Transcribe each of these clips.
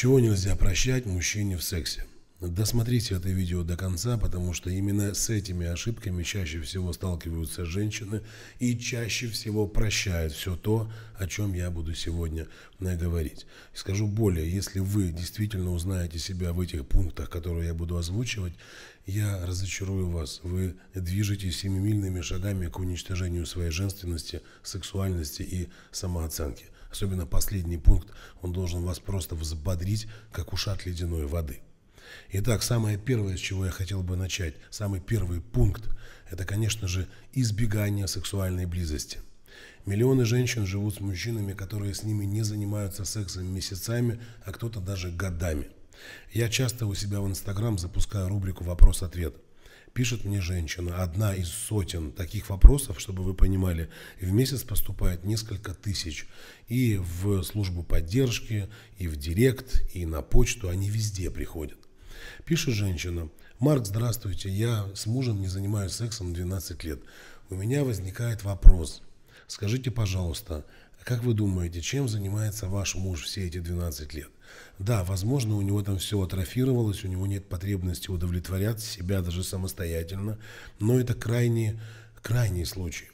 Чего нельзя прощать мужчине в сексе? Досмотрите это видео до конца, потому что именно с этими ошибками чаще всего сталкиваются женщины и чаще всего прощают все то, о чем я буду сегодня говорить. Скажу более, если вы действительно узнаете себя в этих пунктах, которые я буду озвучивать, я разочарую вас. Вы движетесь семимильными шагами к уничтожению своей женственности, сексуальности и самооценки особенно последний пункт, он должен вас просто взбодрить, как ушат ледяной воды. Итак, самое первое, с чего я хотел бы начать, самый первый пункт, это, конечно же, избегание сексуальной близости. Миллионы женщин живут с мужчинами, которые с ними не занимаются сексом месяцами, а кто-то даже годами. Я часто у себя в Инстаграм запускаю рубрику «Вопрос-ответ». Пишет мне женщина, одна из сотен таких вопросов, чтобы вы понимали, в месяц поступает несколько тысяч. И в службу поддержки, и в директ, и на почту, они везде приходят. Пишет женщина, Марк, здравствуйте, я с мужем не занимаюсь сексом 12 лет. У меня возникает вопрос. Скажите, пожалуйста, как вы думаете, чем занимается ваш муж все эти 12 лет? Да, возможно, у него там все атрофировалось, у него нет потребности удовлетворять себя даже самостоятельно, но это крайний крайний случай.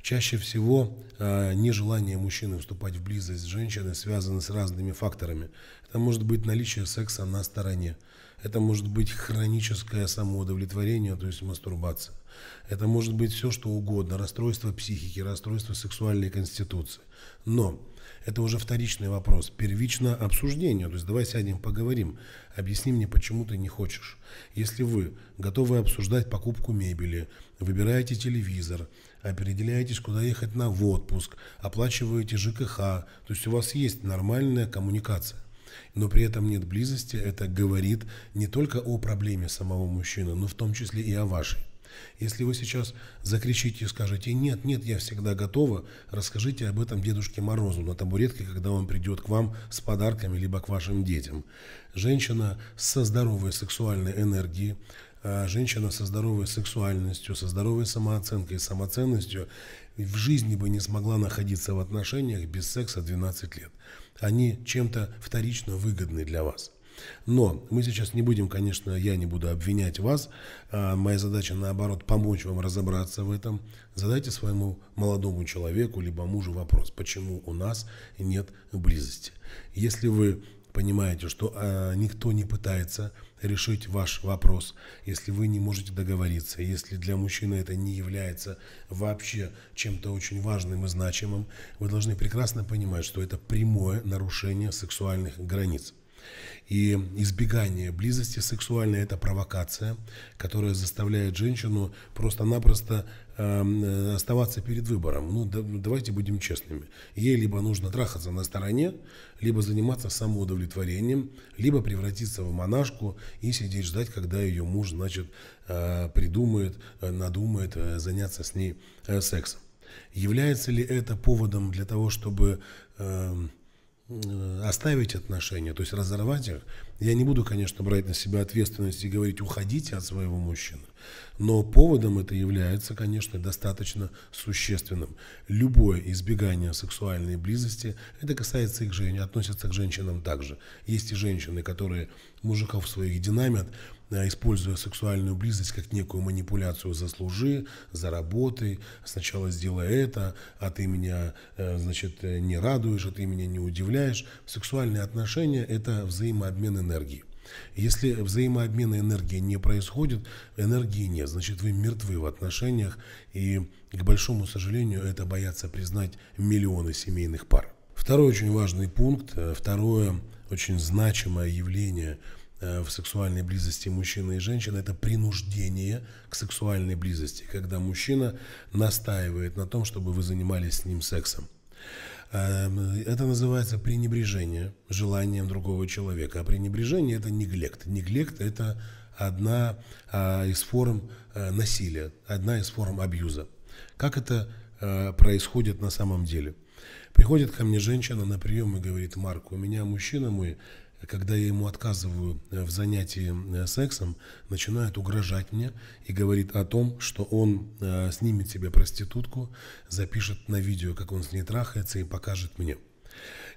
Чаще всего э, нежелание мужчины вступать в близость с женщиной связано с разными факторами. Это может быть наличие секса на стороне, это может быть хроническое самоудовлетворение, то есть мастурбация. Это может быть все, что угодно, расстройство психики, расстройство сексуальной конституции. Но это уже вторичный вопрос. Первично обсуждение. То есть давай сядем, поговорим. Объясни мне, почему ты не хочешь. Если вы готовы обсуждать покупку мебели, выбираете телевизор, определяетесь, куда ехать на отпуск, оплачиваете ЖКХ, то есть у вас есть нормальная коммуникация но при этом нет близости, это говорит не только о проблеме самого мужчины, но в том числе и о вашей. Если вы сейчас закричите и скажете «нет, нет, я всегда готова», расскажите об этом Дедушке Морозу на табуретке, когда он придет к вам с подарками либо к вашим детям. Женщина со здоровой сексуальной энергией, а, женщина со здоровой сексуальностью, со здоровой самооценкой и самоценностью в жизни бы не смогла находиться в отношениях без секса 12 лет. Они чем-то вторично выгодны для вас. Но мы сейчас не будем, конечно, я не буду обвинять вас. А, моя задача, наоборот, помочь вам разобраться в этом. Задайте своему молодому человеку, либо мужу вопрос, почему у нас нет близости. Если вы понимаете, что а, никто не пытается решить ваш вопрос, если вы не можете договориться, если для мужчины это не является вообще чем-то очень важным и значимым, вы должны прекрасно понимать, что это прямое нарушение сексуальных границ. И избегание близости сексуальной – это провокация, которая заставляет женщину просто-напросто эм, э, оставаться перед выбором. Ну, да, давайте будем честными. Ей либо нужно трахаться на стороне, либо заниматься самоудовлетворением, либо превратиться в монашку и сидеть ждать, когда ее муж, значит, э, придумает, э, надумает э, заняться с ней э, сексом. Является ли это поводом для того, чтобы... Э, Э, оставить отношения, то есть разорвать их. Я не буду, конечно, брать на себя ответственность и говорить «уходите от своего мужчины», но поводом это является, конечно, достаточно существенным. Любое избегание сексуальной близости, это касается их женщин, относится к женщинам также. Есть и женщины, которые мужиков своих динамят, а, используя сексуальную близость как некую манипуляцию «заслужи», «заработай», «сначала сделай это», «а ты меня, э, значит, э, не радуешь», «а ты меня не удивляешь». Сексуальные отношения – это взаимообмен энергии. Если взаимообмена энергии не происходит, энергии нет, значит вы мертвы в отношениях, и, к большому сожалению, это боятся признать миллионы семейных пар. Второй очень важный пункт, э, второе очень значимое явление – Э, в сексуальной близости мужчины и женщины, это принуждение к сексуальной близости, когда мужчина настаивает на том, чтобы вы занимались с ним сексом. Эм, это называется пренебрежение желанием другого человека. А пренебрежение – это неглект. Неглект – это одна а, из форм э, насилия, одна из форм абьюза. Как это э, происходит на самом деле? Приходит ко мне женщина на прием и говорит, Марк, у меня мужчина мой когда я ему отказываю э, в занятии э, сексом, начинает угрожать мне и говорит о том, что он э, снимет себе проститутку, запишет на видео, как он с ней трахается и покажет мне.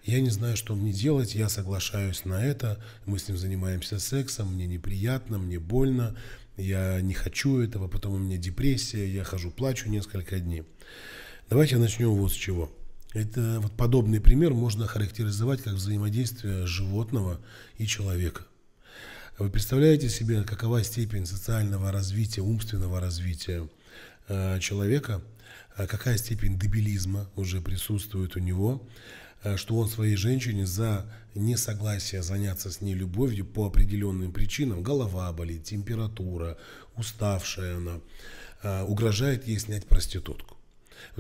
Я не знаю, что мне делать, я соглашаюсь на это, мы с ним занимаемся сексом, мне неприятно, мне больно, я не хочу этого, потом у меня депрессия, я хожу, плачу несколько дней. Давайте начнем вот с чего. Это вот подобный пример можно характеризовать как взаимодействие животного и человека. Вы представляете себе, какова степень социального развития, умственного развития э, человека, э, какая степень дебилизма уже присутствует у него, э, что он своей женщине за несогласие заняться с ней любовью по определенным причинам, голова болит, температура, уставшая она, э, угрожает ей снять проститутку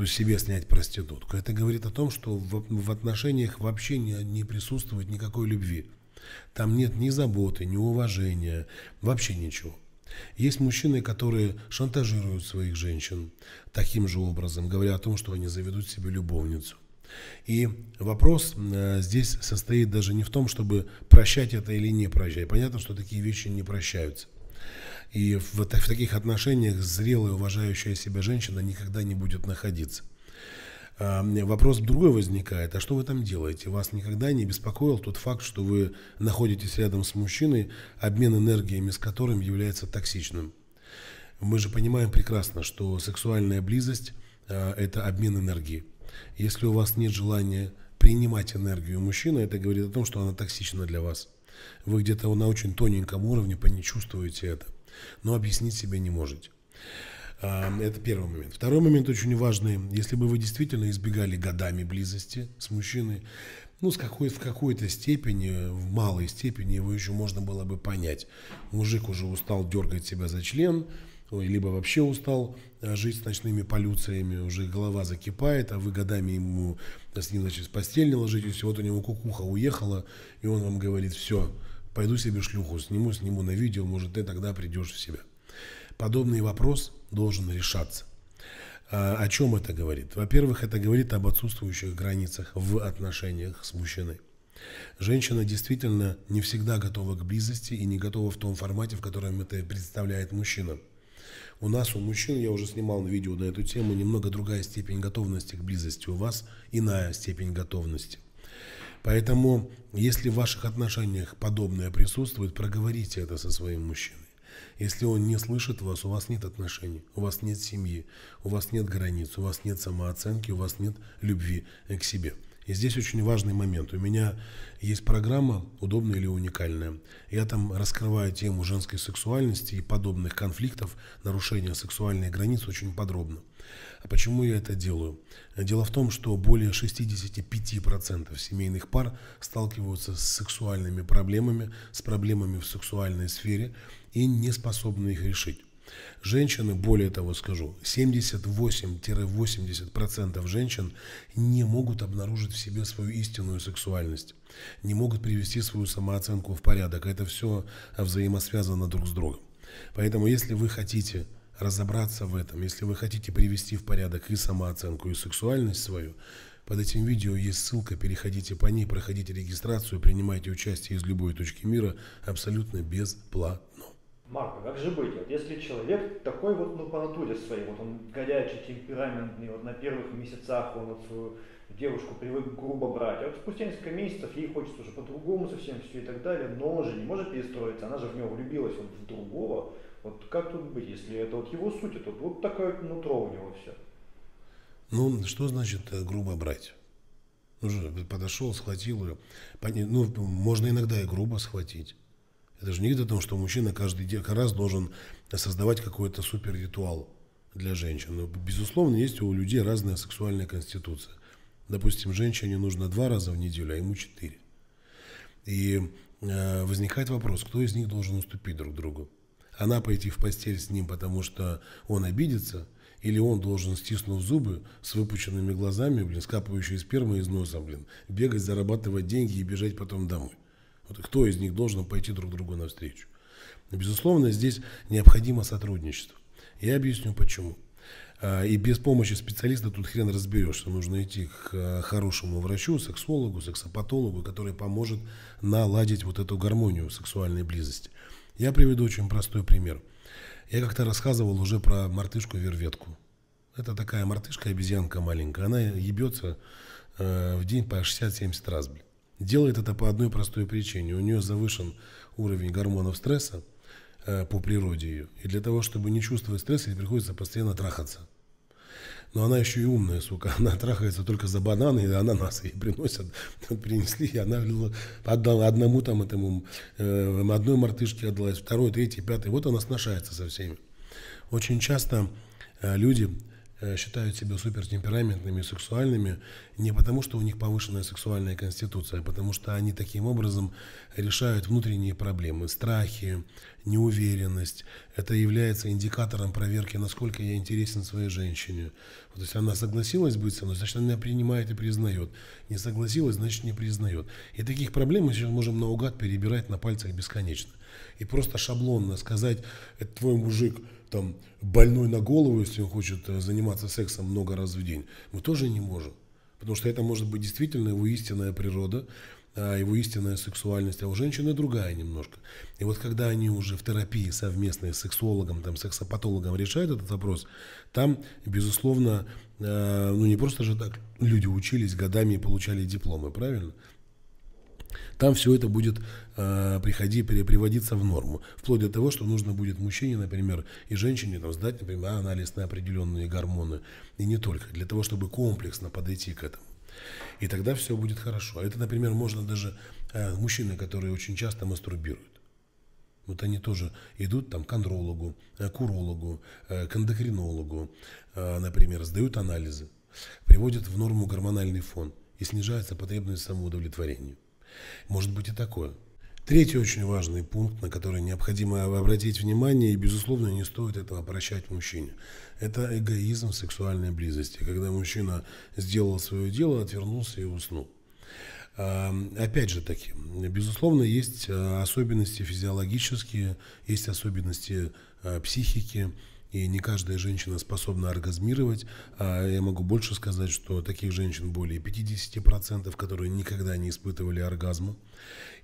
себе снять проститутку. Это говорит о том, что в, в отношениях вообще не, не присутствует никакой любви. Там нет ни заботы, ни уважения, вообще ничего. Есть мужчины, которые шантажируют своих женщин таким же образом, говоря о том, что они заведут себе любовницу. И вопрос э, здесь состоит даже не в том, чтобы прощать это или не прощать. Понятно, что такие вещи не прощаются. И в, в таких отношениях зрелая, уважающая себя женщина никогда не будет находиться. А, вопрос другой возникает. А что вы там делаете? Вас никогда не беспокоил тот факт, что вы находитесь рядом с мужчиной, обмен энергиями с которым является токсичным? Мы же понимаем прекрасно, что сексуальная близость а, – это обмен энергии. Если у вас нет желания принимать энергию мужчины, это говорит о том, что она токсична для вас. Вы где-то на очень тоненьком уровне не чувствуете это но объяснить себе не можете. А, это первый момент. Второй момент очень важный. Если бы вы действительно избегали годами близости с мужчиной, ну, с какой, в какой-то степени, в малой степени его еще можно было бы понять. Мужик уже устал дергать себя за член, либо вообще устал а, жить с ночными полюциями, уже голова закипает, а вы годами ему с ним, значит, постельно ложитесь, вот у него кукуха уехала, и он вам говорит, все, Пойду себе шлюху сниму, сниму на видео, может, ты тогда придешь в себя. Подобный вопрос должен решаться. А, о чем это говорит? Во-первых, это говорит об отсутствующих границах в отношениях с мужчиной. Женщина действительно не всегда готова к близости и не готова в том формате, в котором это представляет мужчина. У нас, у мужчин, я уже снимал видео на эту тему, немного другая степень готовности к близости. У вас иная степень готовности. Поэтому, если в ваших отношениях подобное присутствует, проговорите это со своим мужчиной. Если он не слышит вас, у вас нет отношений, у вас нет семьи, у вас нет границ, у вас нет самооценки, у вас нет любви к себе. И здесь очень важный момент. У меня есть программа «Удобная или уникальная». Я там раскрываю тему женской сексуальности и подобных конфликтов, нарушения сексуальных границы очень подробно. А почему я это делаю? Дело в том, что более 65% семейных пар сталкиваются с сексуальными проблемами, с проблемами в сексуальной сфере и не способны их решить. Женщины, более того скажу, 78-80% женщин не могут обнаружить в себе свою истинную сексуальность, не могут привести свою самооценку в порядок. Это все взаимосвязано друг с другом. Поэтому, если вы хотите разобраться в этом, если вы хотите привести в порядок и самооценку, и сексуальность свою, под этим видео есть ссылка, переходите по ней, проходите регистрацию, принимайте участие из любой точки мира абсолютно бесплатно. Марко, как же быть? Вот если человек такой вот, ну, по натуре своей, вот он горячий, темпераментный, вот на первых месяцах он вот свою девушку привык грубо брать, а вот спустя несколько месяцев ей хочется уже по-другому совсем все и так далее, но он же не может перестроиться, она же в него влюбилась, вот в другого. Вот как тут быть, если это вот его суть, это вот такое нутро у него все. Ну, что значит э, грубо брать? Ну, же подошел, схватил ее. Ну, можно иногда и грубо схватить. Это же не говорит о том, что мужчина каждый день, раз должен создавать какой-то супер ритуал для женщин. Но, безусловно, есть у людей разная сексуальная конституция. Допустим, женщине нужно два раза в неделю, а ему четыре. И э, возникает вопрос, кто из них должен уступить друг другу. Она пойти в постель с ним, потому что он обидится, или он должен, стиснув зубы, с выпученными глазами, блин, скапывающей спермой из носа, блин, бегать, зарабатывать деньги и бежать потом домой. Вот кто из них должен пойти друг другу навстречу? Безусловно, здесь необходимо сотрудничество. Я объясню почему. А, и без помощи специалиста тут хрен разберешь, что Нужно идти к э, хорошему врачу, сексологу, сексопатологу, который поможет наладить вот эту гармонию сексуальной близости. Я приведу очень простой пример. Я как-то рассказывал уже про мартышку-верветку. Это такая мартышка-обезьянка маленькая. Она ебется э, в день по 60-70 раз, блин. Делает это по одной простой причине. У нее завышен уровень гормонов стресса э, по природе ее. И для того, чтобы не чувствовать стресс, ей приходится постоянно трахаться. Но она еще и умная, сука. Она трахается только за бананы, и ананасы ей приносят. Принесли, и она отдала одному там этому, э, одной мартышке отдалась, второй, третий, пятый. Вот она сношается со всеми. Очень часто э, люди э, считают себя супертемпераментными и сексуальными не потому, что у них повышенная сексуальная конституция, а потому что они таким образом решают внутренние проблемы, страхи, неуверенность. Это является индикатором проверки, насколько я интересен своей женщине. Вот, то есть она согласилась быть со мной, значит, она меня принимает и признает. Не согласилась, значит, не признает. И таких проблем мы сейчас можем наугад перебирать на пальцах бесконечно. И просто шаблонно сказать, это твой мужик там больной на голову, если он хочет э, заниматься сексом много раз в день, мы тоже не можем. Потому что это может быть действительно его истинная природа, а, его истинная сексуальность, а у женщины другая немножко. И вот когда они уже в терапии совместной с сексологом, там, сексопатологом решают этот вопрос, там, безусловно, а, ну не просто же так люди учились годами и получали дипломы, правильно? Там все это будет э, приходи, приводиться в норму. Вплоть до того, что нужно будет мужчине, например, и женщине там, сдать, например, анализ на определенные гормоны. И не только. Для того, чтобы комплексно подойти к этому. И тогда все будет хорошо. Это, например, можно даже э, мужчины, которые очень часто мастурбируют. Вот они тоже идут там к андрологу, э, к урологу, э, к эндокринологу, э, например, сдают анализы, приводят в норму гормональный фон и снижается потребность самоудовлетворению. Может быть и такое. Третий очень важный пункт, на который необходимо обратить внимание, и, безусловно, не стоит этого прощать мужчине, это эгоизм сексуальной близости, когда мужчина сделал свое дело, отвернулся и уснул. Опять же таки, безусловно, есть а, особенности физиологические, есть особенности а, психики, и не каждая женщина способна оргазмировать. А я могу больше сказать, что таких женщин более 50%, которые никогда не испытывали оргазма.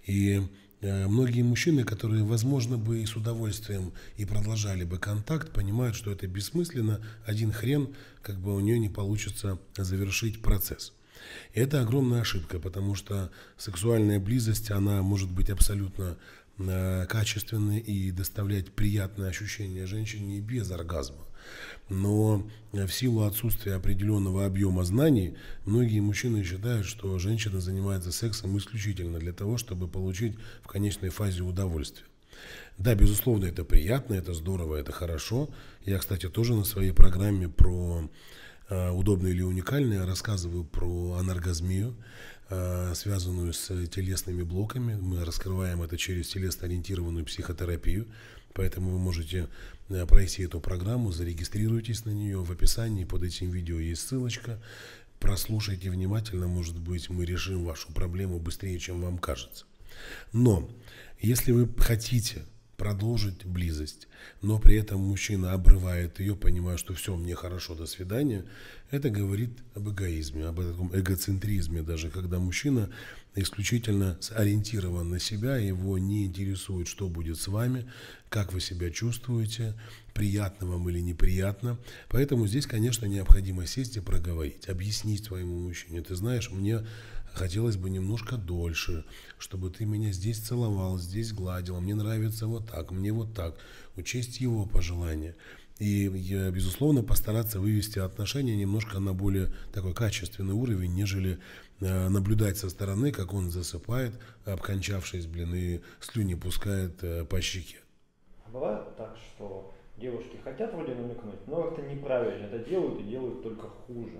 И э, Многие мужчины, которые, возможно, бы и с удовольствием и продолжали бы контакт, понимают, что это бессмысленно, один хрен, как бы у нее не получится завершить процесс. И это огромная ошибка, потому что сексуальная близость, она может быть абсолютно Э, качественны и доставлять приятные ощущения женщине без оргазма. Но в силу отсутствия определенного объема знаний, многие мужчины считают, что женщина занимается сексом исключительно для того, чтобы получить в конечной фазе удовольствие. Да, безусловно, это приятно, это здорово, это хорошо. Я, кстати, тоже на своей программе про э, удобные или уникальные рассказываю про анаргазмию. Э, связанную с телесными блоками. Мы раскрываем это через телесно-ориентированную психотерапию. Поэтому вы можете э, пройти эту программу, зарегистрируйтесь на нее. В описании под этим видео есть ссылочка. Прослушайте внимательно, может быть, мы решим вашу проблему быстрее, чем вам кажется. Но если вы хотите продолжить близость, но при этом мужчина обрывает ее, понимая, что все, мне хорошо, до свидания, это говорит об эгоизме, об таком эгоцентризме даже, когда мужчина исключительно ориентирован на себя, его не интересует, что будет с вами, как вы себя чувствуете, приятно вам или неприятно. Поэтому здесь, конечно, необходимо сесть и проговорить, объяснить своему мужчине. Ты знаешь, мне Хотелось бы немножко дольше, чтобы ты меня здесь целовал, здесь гладил. Мне нравится вот так, мне вот так. Учесть его пожелания. И, безусловно, постараться вывести отношения немножко на более такой качественный уровень, нежели э, наблюдать со стороны, как он засыпает, обкончавшись, блин, и слюни пускает э, по щеке. Бывает так, что девушки хотят вроде намекнуть, но как-то неправильно это делают и делают только хуже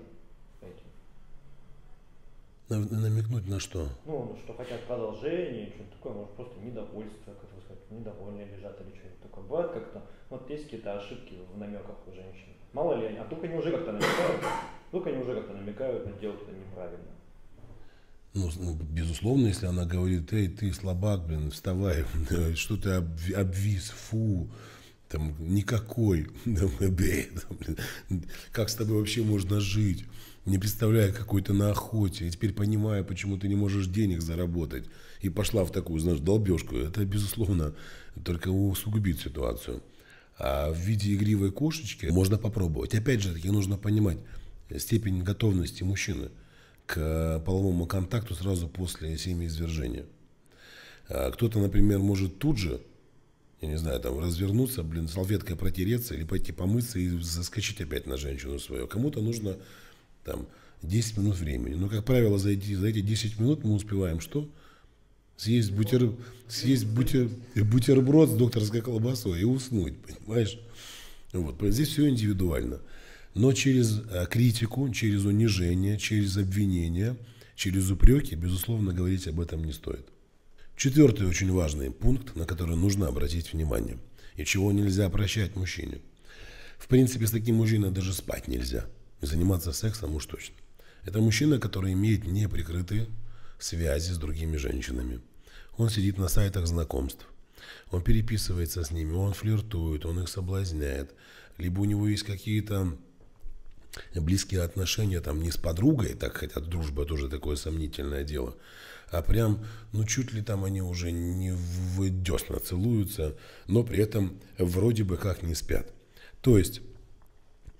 намекнуть на что? Ну, ну что хотят продолжение, что-то такое, может, просто недовольство, как вы сказать, недовольные лежат или что-то такое. Бывает как-то, вот есть какие-то ошибки в намеках у женщин. Мало ли они, а вдруг они уже как-то намекают, вдруг они уже как-то намекают, но делают это неправильно. Ну, ну, безусловно, если она говорит, эй, ты слабак, блин, вставай, что ты обвис, фу, там никакой, как с тобой вообще можно жить, не представляя, какой то на охоте, и теперь понимая, почему ты не можешь денег заработать, и пошла в такую, знаешь, долбежку, это, безусловно, только усугубит ситуацию. А в виде игривой кошечки можно попробовать. Опять же, таки нужно понимать степень готовности мужчины к половому контакту сразу после извержения а Кто-то, например, может тут же я не знаю, там развернуться, блин, салфеткой протереться или пойти помыться и заскочить опять на женщину свою. Кому-то нужно там 10 минут времени. Но, ну, как правило, за эти, за эти 10 минут мы успеваем что? Съесть, бутер, съесть бутер, бутерброд с докторской колбасой и уснуть, понимаешь? Вот. Здесь все индивидуально. Но через э, критику, через унижение, через обвинение, через упреки, безусловно, говорить об этом не стоит. Четвертый очень важный пункт, на который нужно обратить внимание, и чего нельзя прощать мужчине. В принципе, с таким мужчиной даже спать нельзя, и заниматься сексом уж точно. Это мужчина, который имеет неприкрытые связи с другими женщинами. Он сидит на сайтах знакомств. Он переписывается с ними, он флиртует, он их соблазняет. Либо у него есть какие-то близкие отношения, там не с подругой, так хотя дружба тоже такое сомнительное дело – а прям, ну чуть ли там они уже не в десна целуются, но при этом вроде бы как не спят. То есть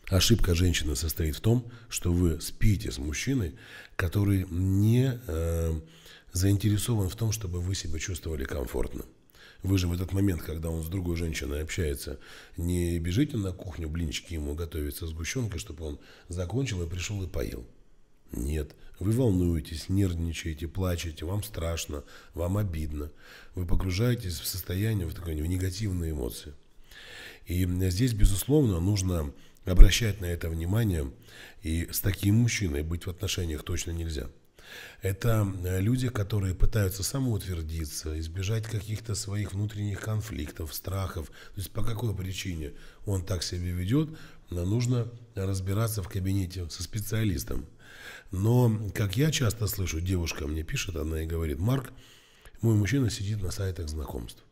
Ошибка женщины состоит в том, что вы спите с мужчиной, который не э, заинтересован в том, чтобы вы себя чувствовали комфортно. Вы же в этот момент, когда он с другой женщиной общается, не бежите на кухню блинчики ему готовится сгущенка, чтобы он закончил и пришел и поел. Нет, вы волнуетесь, нервничаете, плачете, вам страшно, вам обидно. Вы погружаетесь в состояние, в, такое, в негативные эмоции. И э, здесь, безусловно, нужно обращать на это внимание, и с таким мужчиной быть в отношениях точно нельзя. Это э, люди, которые пытаются самоутвердиться, избежать каких-то своих внутренних конфликтов, страхов. То есть по какой причине он так себя ведет, э, нужно разбираться в кабинете со специалистом. Но, как я часто слышу, девушка мне пишет, она и говорит, Марк, мой мужчина сидит на сайтах знакомств.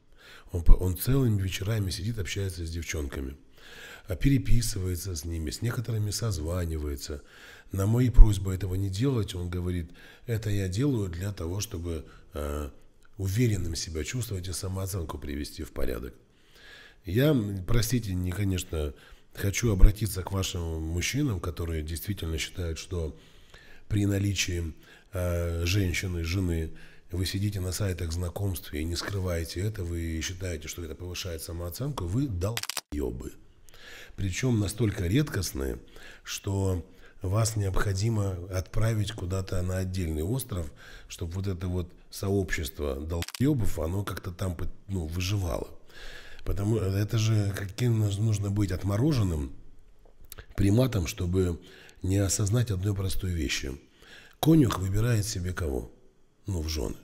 Он, он целыми вечерами сидит, общается с девчонками, а переписывается с ними, с некоторыми созванивается. На мои просьбы этого не делать, он говорит, это я делаю для того, чтобы э, уверенным себя чувствовать и самооценку привести в порядок. Я, простите, не, конечно, хочу обратиться к вашим мужчинам, которые действительно считают, что при наличии э, женщины, жены, вы сидите на сайтах знакомств и не скрываете этого, вы считаете, что это повышает самооценку, вы долбоебы. Причем настолько редкостные, что вас необходимо отправить куда-то на отдельный остров, чтобы вот это вот сообщество долбоебов, оно как-то там ну, выживало. Потому это же каким нужно быть отмороженным приматом, чтобы не осознать одной простой вещи. Конюх выбирает себе кого? Ну, в жены.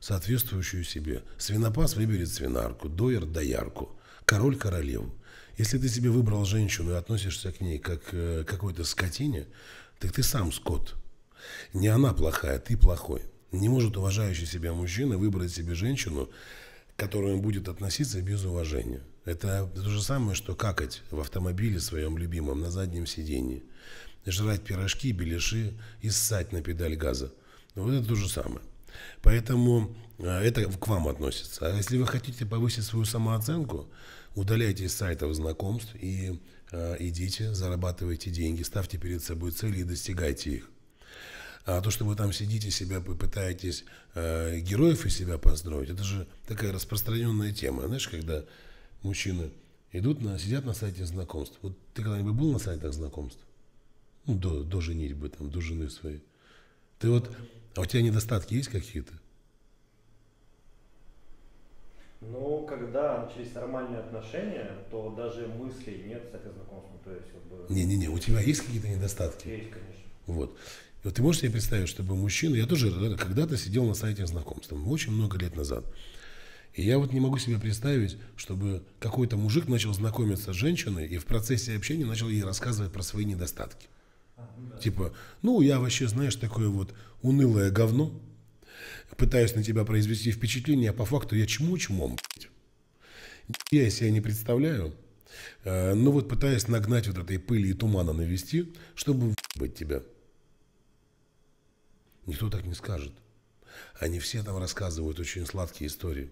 Соответствующую себе. Свинопас выберет свинарку, доер – доярку, король – королеву. Если ты себе выбрал женщину и относишься к ней как э, к какой-то скотине, так ты сам скот. Не она плохая, ты плохой. Не может уважающий себя мужчина выбрать себе женщину, к которой он будет относиться без уважения. Это то же самое, что какать в автомобиле своем любимом на заднем сидении жрать пирожки, беляши и ссать на педаль газа. Ну, вот это то же самое. Поэтому э, это к вам относится. А если вы хотите повысить свою самооценку, удаляйте из сайтов знакомств и э, идите, зарабатывайте деньги, ставьте перед собой цели и достигайте их. А то, что вы там сидите, себя пытаетесь э, героев из себя построить, это же такая распространенная тема. Знаешь, когда мужчины идут, на, сидят на сайте знакомств. Вот ты когда-нибудь был на сайтах знакомств? Ну, до, до женитьбы, там, до жены своей. Ты вот, а у тебя недостатки есть какие-то? Ну, когда начались нормальные отношения, то даже мыслей нет с этой знакомством. То есть, как бы... Не-не-не, у тебя есть какие-то недостатки? Есть, конечно. Вот. И вот ты можешь себе представить, чтобы мужчина... Я тоже когда-то сидел на сайте знакомств, очень много лет назад. И я вот не могу себе представить, чтобы какой-то мужик начал знакомиться с женщиной и в процессе общения начал ей рассказывать про свои недостатки. Типа, ну, я вообще, знаешь, такое вот унылое говно, пытаюсь на тебя произвести впечатление, а по факту я чему-чмом, Я себя не представляю, э, но ну вот пытаюсь нагнать вот этой пыли и тумана навести, чтобы быть тебя. Никто так не скажет. Они все там рассказывают очень сладкие истории.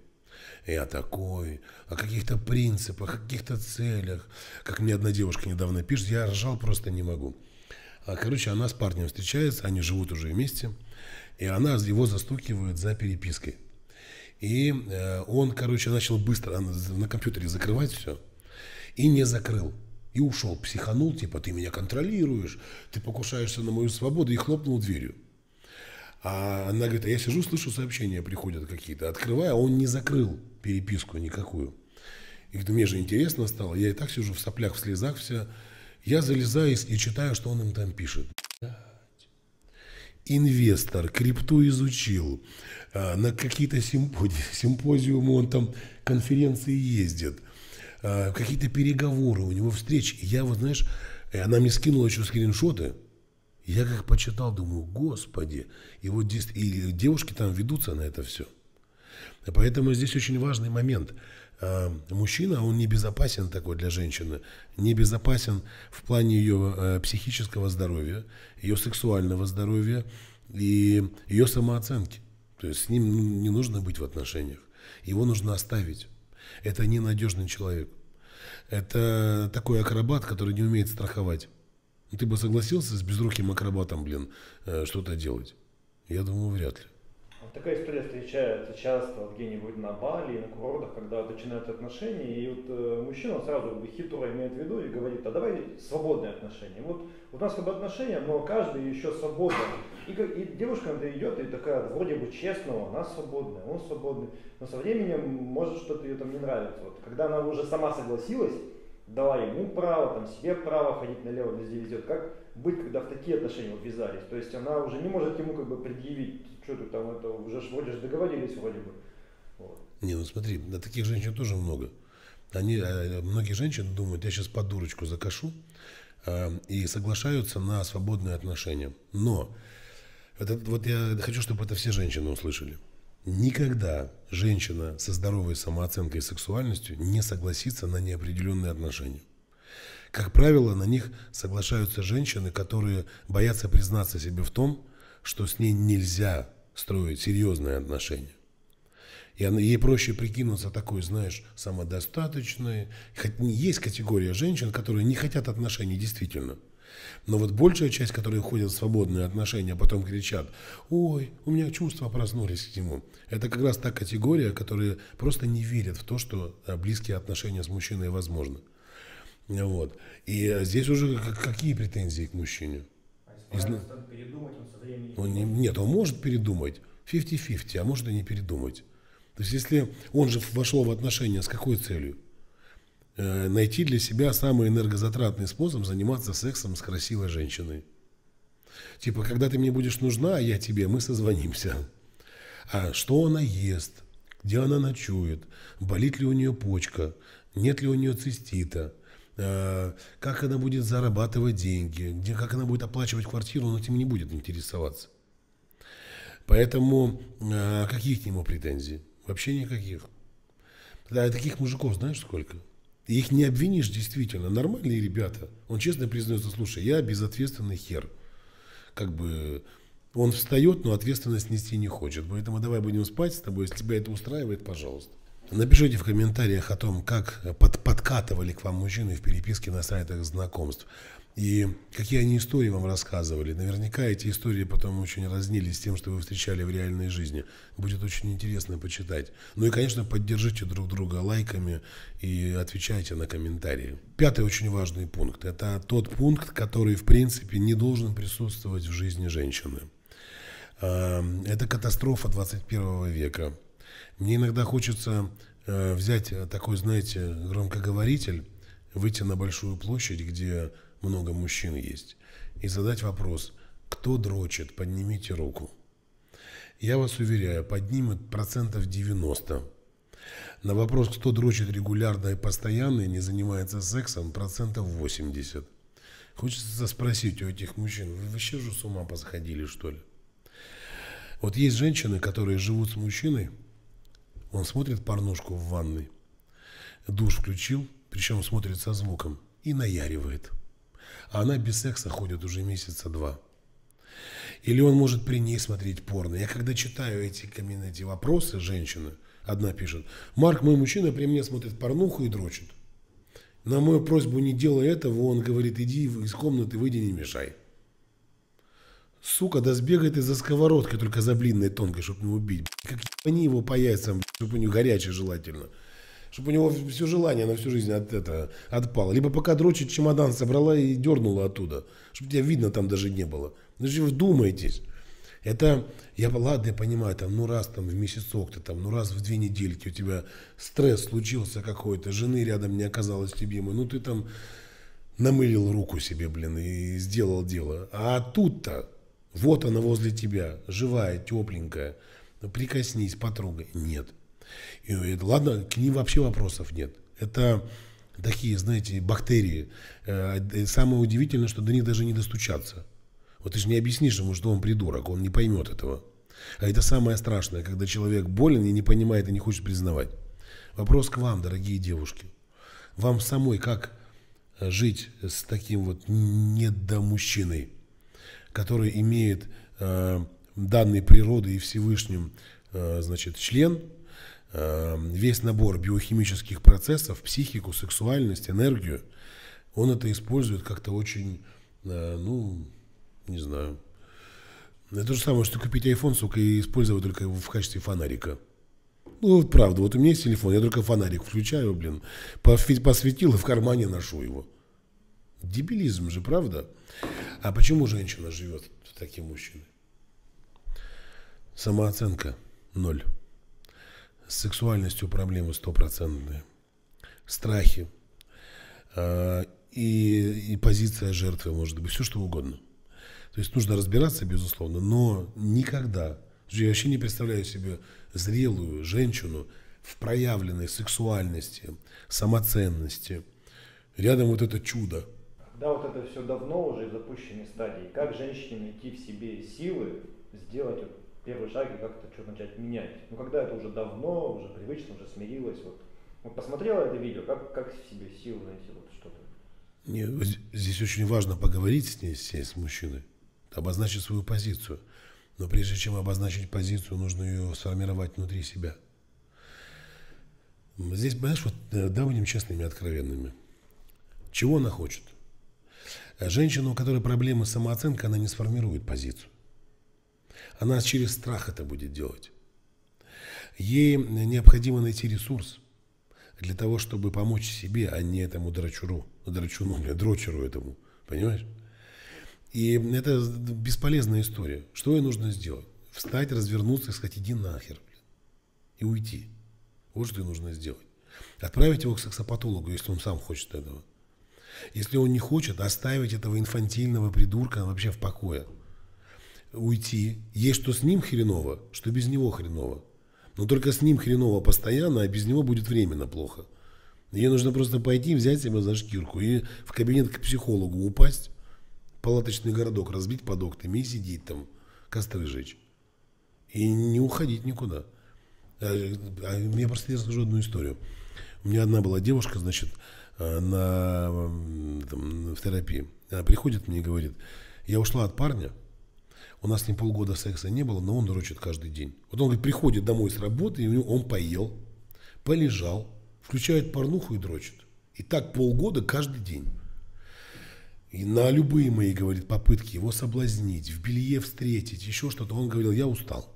Я такой, о каких-то принципах, о каких-то целях. Как мне одна девушка недавно пишет, я ржал просто не могу. А, короче, она с парнем встречается, они живут уже вместе, и она его застукивает за перепиской. И э, он, короче, начал быстро на компьютере закрывать все, и не закрыл. И ушел, психанул, типа, ты меня контролируешь, ты покушаешься на мою свободу, и хлопнул дверью. А она говорит, а я сижу, слышу сообщения приходят какие-то. Открываю, а он не закрыл переписку никакую. И говорит, мне же интересно стало, я и так сижу в соплях, в слезах вся, я залезаю и читаю, что он им там пишет. Инвестор, крипту изучил, а, на какие-то симпози симпозиумы он там, конференции ездит, а, какие-то переговоры у него, встречи. Я вот, знаешь, э, она мне скинула еще скриншоты, я как почитал, думаю, господи, и вот здесь, и девушки там ведутся на это все. Поэтому здесь очень важный момент – Эм, мужчина, он небезопасен такой для женщины, небезопасен в плане ее э, психического здоровья, ее сексуального здоровья и ее самооценки. То есть с ним не нужно быть в отношениях, его нужно оставить. Это ненадежный человек. Это такой акробат, который не умеет страховать. Ты бы согласился с безруким акробатом, блин, э, что-то делать? Я думаю, вряд ли. Вот такая история встречается часто вот где-нибудь на Бали, на курортах, когда начинаются отношения, и вот э, мужчина сразу хитро имеет в виду и говорит, а давай свободные отношения. Вот у нас как бы отношения, но каждый еще свободен. И, и девушка когда идет и такая, вроде бы честного, она свободная, он свободный, но со временем может что-то ее там не нравится. Вот, когда она уже сама согласилась, дала ему право, там, себе право ходить налево, везде везет, как быть, когда в такие отношения ввязались. То есть она уже не может ему как бы предъявить, что ты там это уже вроде же договорились вроде бы. Вот. Не, ну смотри, на таких женщин тоже много. Они, э, э, многие женщины думают, я сейчас по дурочку закашу э, и соглашаются на свободные отношения. Но это, вот я хочу, чтобы это все женщины услышали. Никогда женщина со здоровой самооценкой и сексуальностью не согласится на неопределенные отношения. Как правило, на них соглашаются женщины, которые боятся признаться себе в том, что с ней нельзя строить серьезные отношения. И она, ей проще прикинуться такой, знаешь, самодостаточной. Хоть есть категория женщин, которые не хотят отношений действительно. Но вот большая часть, которые ходят в свободные отношения, а потом кричат, ой, у меня чувства проснулись к нему. Это как раз та категория, которые просто не верят в то, что э, близкие отношения с мужчиной возможны. Вот. И э, здесь уже какие претензии к мужчине? если он не... Ну, нет, он может передумать. 50-50, а может и не передумать. То есть если он же вошел в отношения с какой целью? Э, найти для себя самый энергозатратный способ заниматься сексом с красивой женщиной. Типа, когда ты мне будешь нужна, а я тебе, мы созвонимся. А что она ест? Где она ночует? Болит ли у нее почка? Нет ли у нее цистита? Э, как она будет зарабатывать деньги, где, как она будет оплачивать квартиру, он этим не будет интересоваться. Поэтому э, какие к нему претензии? Вообще никаких. Да, таких мужиков знаешь сколько? их не обвинишь действительно. Нормальные ребята. Он честно признается, слушай, я безответственный хер. Как бы он встает, но ответственность нести не хочет. Поэтому давай будем спать с тобой. Если тебя это устраивает, пожалуйста. Напишите в комментариях о том, как под, подкатывали к вам мужчины в переписке на сайтах знакомств. И какие они истории вам рассказывали. Наверняка эти истории потом очень разнились с тем, что вы встречали в реальной жизни. Будет очень интересно почитать. Ну и, конечно, поддержите друг друга лайками и отвечайте на комментарии. Пятый очень важный пункт. Это тот пункт, который, в принципе, не должен присутствовать в жизни женщины. Эм, это катастрофа 21 века мне иногда хочется э, взять э, такой, знаете, громкоговоритель, выйти на большую площадь, где много мужчин есть, и задать вопрос, кто дрочит, поднимите руку. Я вас уверяю, поднимет процентов 90. На вопрос, кто дрочит регулярно и постоянно и не занимается сексом, процентов 80. Хочется спросить у этих мужчин, вы вообще же с ума посходили, что ли? Вот есть женщины, которые живут с мужчиной, он смотрит порнушку в ванной. Душ включил, причем смотрит со звуком, и наяривает. А она без секса ходит уже месяца два. Или он может при ней смотреть порно. Я когда читаю эти, эти вопросы женщины, одна пишет, «Марк, мой мужчина при мне смотрит порнуху и дрочит. На мою просьбу не делай этого, он говорит, иди из комнаты, выйди, не мешай». Сука, да сбегает из-за сковородки, только за блинной тонкой, чтобы не убить. Как они его по яйцам, чтобы у него горячее желательно. Чтобы у него все желание на всю жизнь от этого отпало. Либо пока дрочит, чемодан собрала и дернула оттуда. Чтобы тебя видно там даже не было. Ну же вдумайтесь. Это, я, ладно, я понимаю, там, ну раз там в месяцок ты там, ну раз в две недельки у тебя стресс случился какой-то, жены рядом не оказалось тебе, ну ты там намылил руку себе, блин, и сделал дело. А тут-то вот она возле тебя, живая, тепленькая. Ну, прикоснись, потрогай. Нет. И, и, э, ладно, к ним вообще вопросов нет. Это такие, знаете, бактерии. Э, э, самое удивительное, что до них даже не достучаться. Вот ты же не объяснишь ему, что он придурок, он не поймет этого. А это самое страшное, когда человек болен и не понимает и не хочет признавать. Вопрос к вам, дорогие девушки. Вам самой как жить с таким вот недомужчиной? который имеет э, данные природы и Всевышним э, значит, член, э, весь набор биохимических процессов, психику, сексуальность, энергию, он это использует как-то очень, ну, не знаю. Это то же самое, что купить iPhone, сука, и использовать только его в качестве фонарика. Ну, вот правда, вот у меня есть телефон, я только фонарик включаю, блин, посветил и в кармане ношу его. Дебилизм же, правда? А почему женщина живет с таким мужчиной? Самооценка – ноль. С сексуальностью проблемы стопроцентные. Страхи. А, и, и позиция жертвы, может быть, все что угодно. То есть нужно разбираться, безусловно, но никогда, я вообще не представляю себе зрелую женщину в проявленной сексуальности, самоценности, рядом вот это чудо – когда вот это все давно уже в запущенной стадии, как женщине найти в себе силы сделать вот первый шаг и как-то что начать менять? Ну, когда это уже давно, уже привычно, уже смирилось, вот, вот посмотрела это видео, как, как в себе силы найти вот что-то? Нет, здесь очень важно поговорить с ней, с, с мужчиной, обозначить свою позицию. Но прежде чем обозначить позицию, нужно ее сформировать внутри себя. Здесь, понимаешь, вот будем э, честными откровенными. Чего она хочет? Э, женщина, у которой проблемы с самооценкой, она не сформирует позицию. Она через страх это будет делать. Ей необходимо найти ресурс для того, чтобы помочь себе, а не этому драчуру, драчуну, дрочеру этому, понимаешь? И это бесполезная история. Что ей нужно сделать? Встать, развернуться и сказать, иди нахер, блин, и уйти. Вот что ей нужно сделать. Отправить его к сексопатологу, если он сам хочет этого. Если он не хочет, оставить этого инфантильного придурка вообще в покое. Уйти. Есть что с ним хреново, что без него хреново. Но только с ним хреново постоянно, а без него будет временно плохо. Ей нужно просто пойти, взять себя за шкирку и в кабинет к психологу упасть, палаточный городок разбить под окнами и сидеть там, костры жечь. И не уходить никуда. А, а я просто тебе скажу одну историю. У меня одна была девушка, значит, Э, на, там, в терапии. Она приходит мне и говорит, я ушла от парня, у нас с ним полгода секса не было, но он дрочит каждый день. Вот он говорит, приходит домой с работы, и он поел, полежал, включает порнуху и дрочит. И так полгода каждый день. И на любые мои, говорит, попытки его соблазнить, в белье встретить, еще что-то, он говорил, я устал.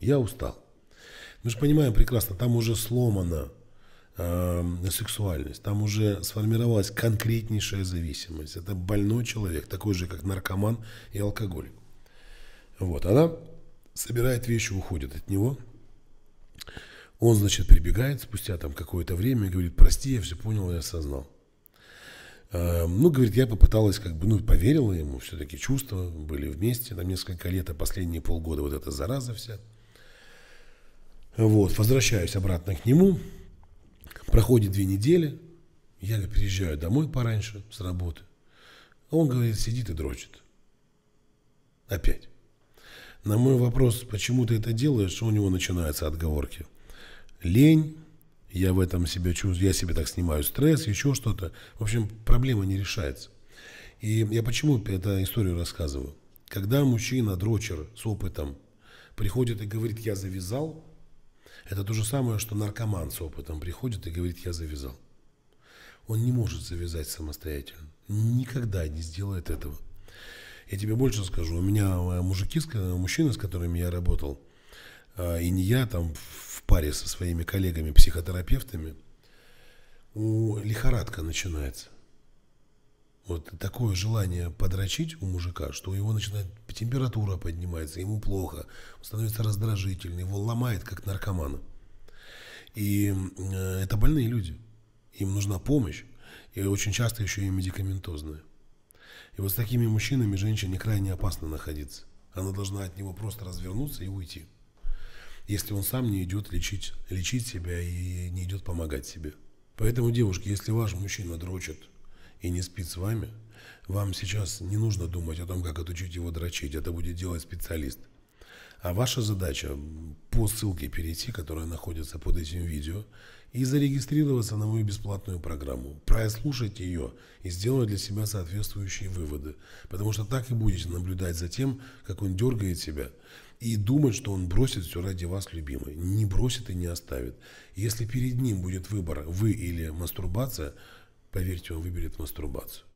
Я устал. Мы же понимаем прекрасно, там уже сломано э, сексуальность. Там уже сформировалась конкретнейшая зависимость. Это больной человек, такой же, как наркоман и алкоголик. Вот, она собирает вещи, уходит от него. Он, значит, прибегает спустя там какое-то время и говорит, прости, я все понял, я осознал. Эм, ну, говорит, я попыталась, как бы, ну, поверила ему, все-таки чувства были вместе, там несколько лет, а последние полгода вот эта зараза вся. Вот, возвращаюсь обратно к нему, Проходит две недели, я приезжаю домой пораньше с работы. А он, говорит, сидит и дрочит. Опять. На мой вопрос, почему ты это делаешь, у него начинаются отговорки. Лень, я в этом себя чувствую, я себе так снимаю стресс, еще что-то. В общем, проблема не решается. И я почему эту историю рассказываю? Когда мужчина, дрочер с опытом, приходит и говорит, я завязал, это то же самое, что наркоман с опытом приходит и говорит, я завязал. Он не может завязать самостоятельно. Никогда не сделает этого. Я тебе больше скажу. У меня э, мужики, мужчины, с которыми я работал, э, и не я а там в паре со своими коллегами, психотерапевтами, у лихорадка начинается. Вот такое желание подрочить у мужика, что у него начинает температура поднимается, ему плохо, становится раздражительный, его ломает, как наркомана. И э, это больные люди. Им нужна помощь, и очень часто еще и медикаментозная. И вот с такими мужчинами женщине крайне опасно находиться. Она должна от него просто развернуться и уйти. Если он сам не идет лечить, лечить себя и не идет помогать себе. Поэтому, девушки, если ваш мужчина дрочит, и не спит с вами, вам сейчас не нужно думать о том, как отучить его дрочить, это будет делать специалист. А ваша задача по ссылке перейти, которая находится под этим видео, и зарегистрироваться на мою бесплатную программу, прослушать ее и сделать для себя соответствующие выводы. Потому что так и будете наблюдать за тем, как он дергает себя, и думать, что он бросит все ради вас, любимый. Не бросит и не оставит. Если перед ним будет выбор вы или мастурбация – Поверьте, он выберет мастурбацию.